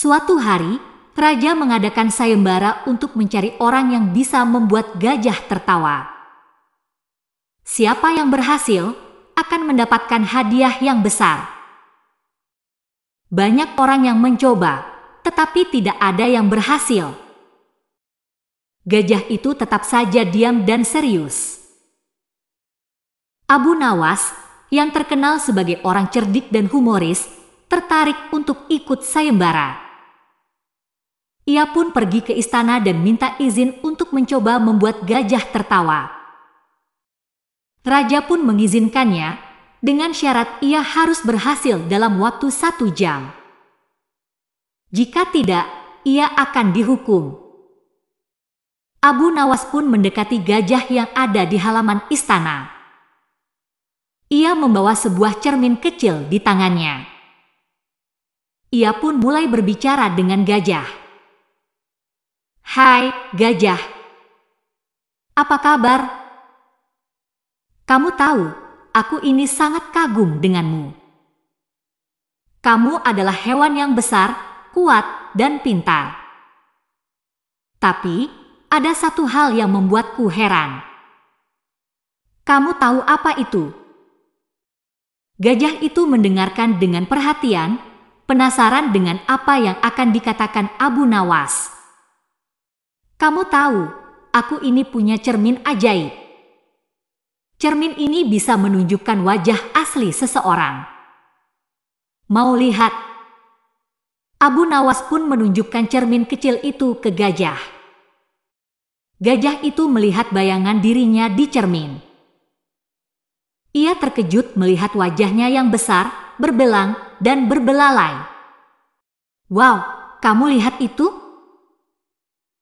Suatu hari, raja mengadakan sayembara untuk mencari orang yang bisa membuat gajah tertawa. Siapa yang berhasil akan mendapatkan hadiah yang besar. Banyak orang yang mencoba, tetapi tidak ada yang berhasil. Gajah itu tetap saja diam dan serius. Abu Nawas, yang terkenal sebagai orang cerdik dan humoris, tertarik untuk ikut sayembara. Ia pun pergi ke istana dan minta izin untuk mencoba membuat gajah tertawa. Raja pun mengizinkannya dengan syarat ia harus berhasil dalam waktu satu jam. Jika tidak, ia akan dihukum. Abu Nawas pun mendekati gajah yang ada di halaman istana. Ia membawa sebuah cermin kecil di tangannya. Ia pun mulai berbicara dengan gajah. Hai, gajah. Apa kabar? Kamu tahu, aku ini sangat kagum denganmu. Kamu adalah hewan yang besar, kuat, dan pintar. Tapi, ada satu hal yang membuatku heran. Kamu tahu apa itu? Gajah itu mendengarkan dengan perhatian, penasaran dengan apa yang akan dikatakan Abu Nawas. Kamu tahu, aku ini punya cermin ajaib. Cermin ini bisa menunjukkan wajah asli seseorang. Mau lihat? Abu Nawas pun menunjukkan cermin kecil itu ke gajah. Gajah itu melihat bayangan dirinya di cermin. Ia terkejut melihat wajahnya yang besar, berbelang, dan berbelalai. "Wow, kamu lihat itu?"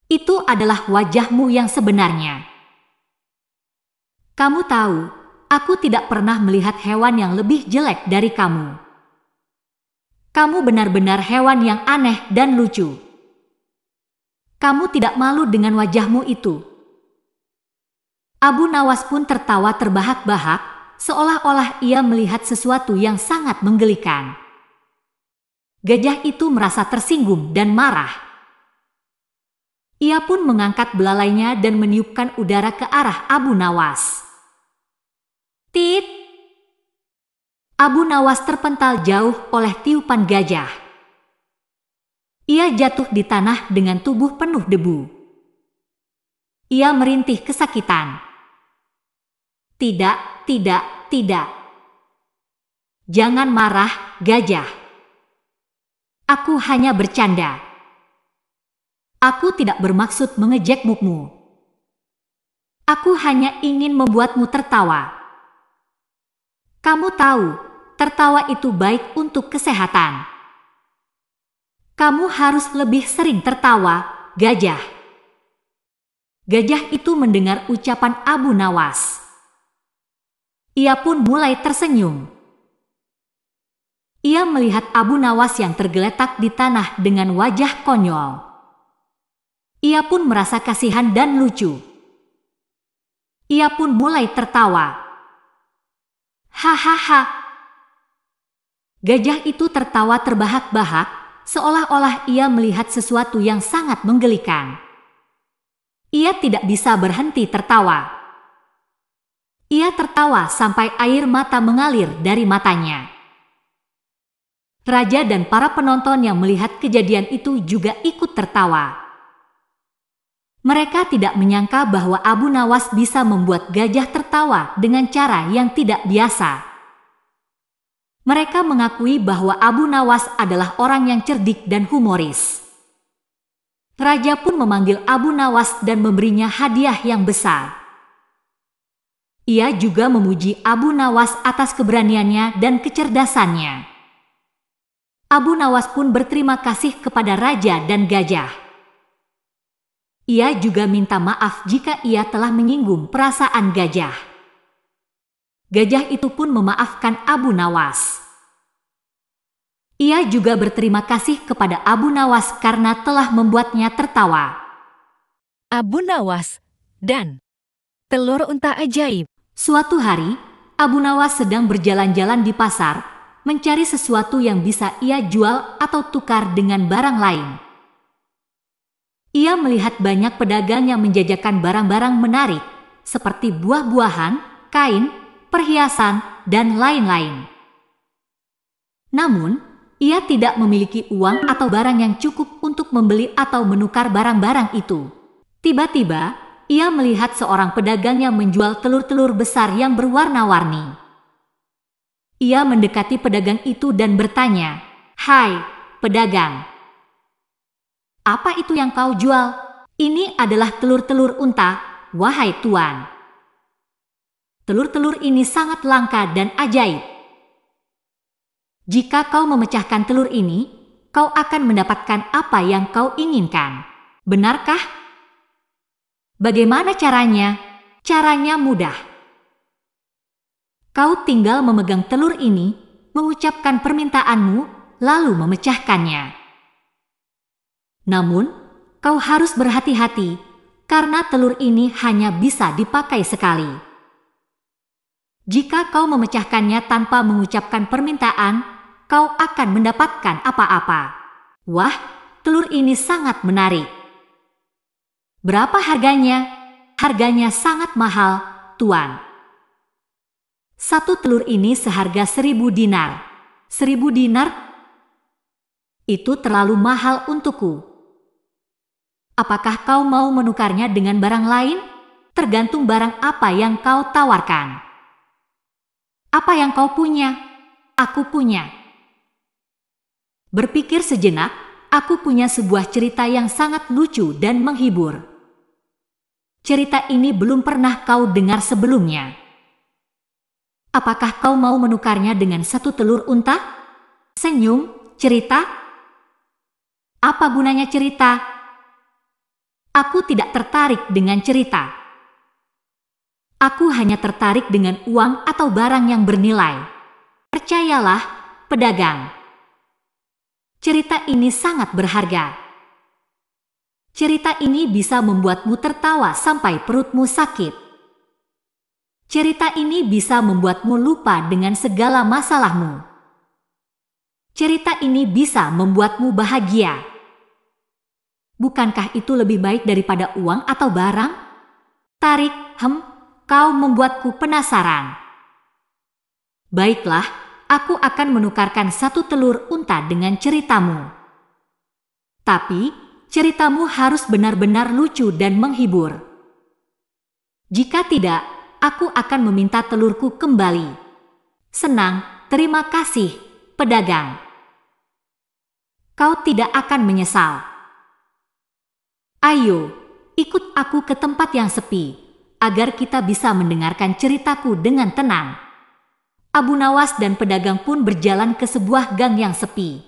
Itu adalah wajahmu yang sebenarnya. Kamu tahu, aku tidak pernah melihat hewan yang lebih jelek dari kamu. Kamu benar-benar hewan yang aneh dan lucu. Kamu tidak malu dengan wajahmu itu. Abu Nawas pun tertawa terbahak-bahak, seolah-olah ia melihat sesuatu yang sangat menggelikan. Gajah itu merasa tersinggung dan marah. Ia pun mengangkat belalainya dan meniupkan udara ke arah Abu Nawas. Tit! Abu Nawas terpental jauh oleh tiupan gajah. Ia jatuh di tanah dengan tubuh penuh debu. Ia merintih kesakitan. Tidak, tidak, tidak. Jangan marah, gajah. Aku hanya bercanda. Aku tidak bermaksud mengejek mukmu. Aku hanya ingin membuatmu tertawa. Kamu tahu, tertawa itu baik untuk kesehatan. Kamu harus lebih sering tertawa, gajah. Gajah itu mendengar ucapan Abu Nawas. Ia pun mulai tersenyum. Ia melihat Abu Nawas yang tergeletak di tanah dengan wajah konyol. Ia pun merasa kasihan dan lucu. Ia pun mulai tertawa. Hahaha. Gajah itu tertawa terbahak-bahak, seolah-olah ia melihat sesuatu yang sangat menggelikan. Ia tidak bisa berhenti tertawa. Ia tertawa sampai air mata mengalir dari matanya. Raja dan para penonton yang melihat kejadian itu juga ikut tertawa. Mereka tidak menyangka bahwa Abu Nawas bisa membuat gajah tertawa dengan cara yang tidak biasa. Mereka mengakui bahwa Abu Nawas adalah orang yang cerdik dan humoris. Raja pun memanggil Abu Nawas dan memberinya hadiah yang besar. Ia juga memuji Abu Nawas atas keberaniannya dan kecerdasannya. Abu Nawas pun berterima kasih kepada raja dan gajah. Ia juga minta maaf jika ia telah menyinggung perasaan gajah. Gajah itu pun memaafkan Abu Nawas. Ia juga berterima kasih kepada Abu Nawas karena telah membuatnya tertawa. Abu Nawas dan telur unta ajaib. Suatu hari, Abu Nawas sedang berjalan-jalan di pasar, mencari sesuatu yang bisa ia jual atau tukar dengan barang lain. Ia melihat banyak pedagang yang menjajakan barang-barang menarik, seperti buah-buahan, kain, perhiasan, dan lain-lain. Namun, ia tidak memiliki uang atau barang yang cukup untuk membeli atau menukar barang-barang itu. Tiba-tiba, ia melihat seorang pedagang yang menjual telur-telur besar yang berwarna-warni. Ia mendekati pedagang itu dan bertanya, "Hai, pedagang, apa itu yang kau jual? Ini adalah telur-telur unta, wahai tuan. Telur-telur ini sangat langka dan ajaib. Jika kau memecahkan telur ini, kau akan mendapatkan apa yang kau inginkan. Benarkah? Bagaimana caranya? Caranya mudah. Kau tinggal memegang telur ini, mengucapkan permintaanmu, lalu memecahkannya. Namun, kau harus berhati-hati karena telur ini hanya bisa dipakai sekali. Jika kau memecahkannya tanpa mengucapkan permintaan, kau akan mendapatkan apa-apa. Wah, telur ini sangat menarik. Berapa harganya? Harganya sangat mahal, Tuan. Satu telur ini seharga seribu dinar. Seribu dinar itu terlalu mahal untukku, Apakah kau mau menukarnya dengan barang lain? Tergantung barang apa yang kau tawarkan. Apa yang kau punya? Aku punya. Berpikir sejenak, aku punya sebuah cerita yang sangat lucu dan menghibur. Cerita ini belum pernah kau dengar sebelumnya. Apakah kau mau menukarnya dengan satu telur unta? Senyum, cerita. Apa gunanya cerita? Aku tidak tertarik dengan cerita. Aku hanya tertarik dengan uang atau barang yang bernilai. Percayalah, pedagang. Cerita ini sangat berharga. Cerita ini bisa membuatmu tertawa sampai perutmu sakit. Cerita ini bisa membuatmu lupa dengan segala masalahmu. Cerita ini bisa membuatmu bahagia. Bukankah itu lebih baik daripada uang atau barang? Tarik, hem, kau membuatku penasaran. Baiklah, aku akan menukarkan satu telur unta dengan ceritamu. Tapi, ceritamu harus benar-benar lucu dan menghibur. Jika tidak, aku akan meminta telurku kembali. Senang, terima kasih, pedagang. Kau tidak akan menyesal. Ayo, ikut aku ke tempat yang sepi, agar kita bisa mendengarkan ceritaku dengan tenang. Abu Nawas dan pedagang pun berjalan ke sebuah gang yang sepi.